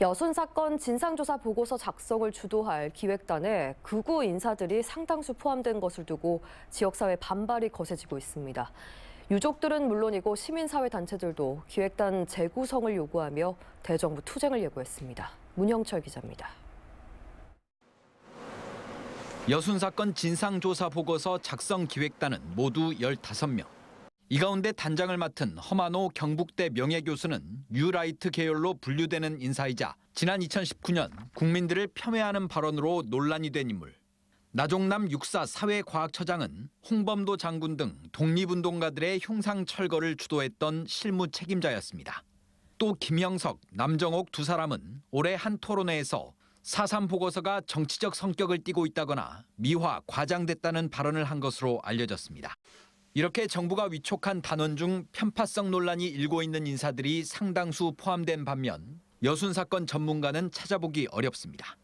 여순 사건 진상조사 보고서 작성을 주도할 기획단에 극우 인사들이 상당수 포함된 것을 두고 지역사회 반발이 거세지고 있습니다. 유족들은 물론이고 시민사회 단체들도 기획단 재구성을 요구하며 대정부 투쟁을 예고했습니다. 문영철 기자입니다. 여순 사건 진상조사 보고서 작성 기획단은 모두 15명. 이 가운데 단장을 맡은 허만호 경북대 명예교수는 뉴라이트 계열로 분류되는 인사이자 지난 2019년 국민들을 폄훼하는 발언으로 논란이 된 인물. 나종남 육사 사회과학처장은 홍범도 장군 등 독립운동가들의 흉상 철거를 주도했던 실무 책임자였습니다. 또 김영석, 남정옥 두 사람은 올해 한 토론회에서 사삼 보고서가 정치적 성격을 띠고 있다거나 미화, 과장됐다는 발언을 한 것으로 알려졌습니다. 이렇게 정부가 위촉한 단원 중 편파성 논란이 일고 있는 인사들이 상당수 포함된 반면 여순 사건 전문가는 찾아보기 어렵습니다.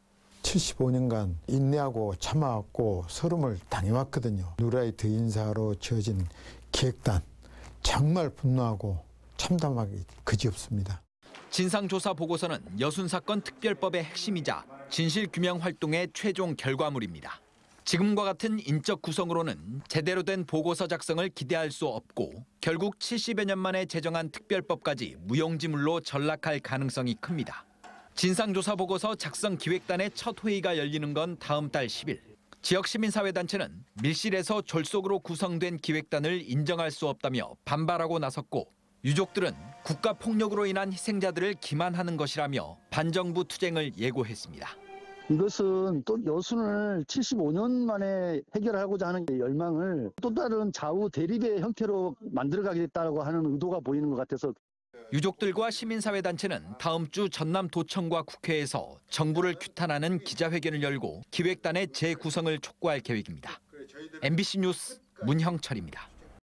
75년간 인내하고 참아왔고 서름을 당해왔거든요. 누라이트 인사로 지어진 기획단 정말 분노하고 참담하기 그지없습니다. 진상조사 보고서는 여순 사건 특별법의 핵심이자 진실규명 활동의 최종 결과물입니다. 지금과 같은 인적 구성으로는 제대로 된 보고서 작성을 기대할 수 없고 결국 70여 년 만에 제정한 특별법까지 무용지물로 전락할 가능성이 큽니다. 진상조사 보고서 작성 기획단의 첫 회의가 열리는 건 다음 달 10일. 지역 시민사회단체는 밀실에서 졸속으로 구성된 기획단을 인정할 수 없다며 반발하고 나섰고 유족들은 국가 폭력으로 인한 희생자들을 기만하는 것이라며 반정부 투쟁을 예고했습니다. 이것은 또 여순을 75년 만에 해결하고자 하는 열망을 또 다른 좌우 대립의 형태로 만들어가겠다고 하는 의도가 보이는 것 같아서 유족들과 시민사회단체는 다음 주 전남도청과 국회에서 정부를 규탄하는 기자회견을 열고 기획단의 재구성을 촉구할 계획입니다. MBC 뉴스 문형철입니다.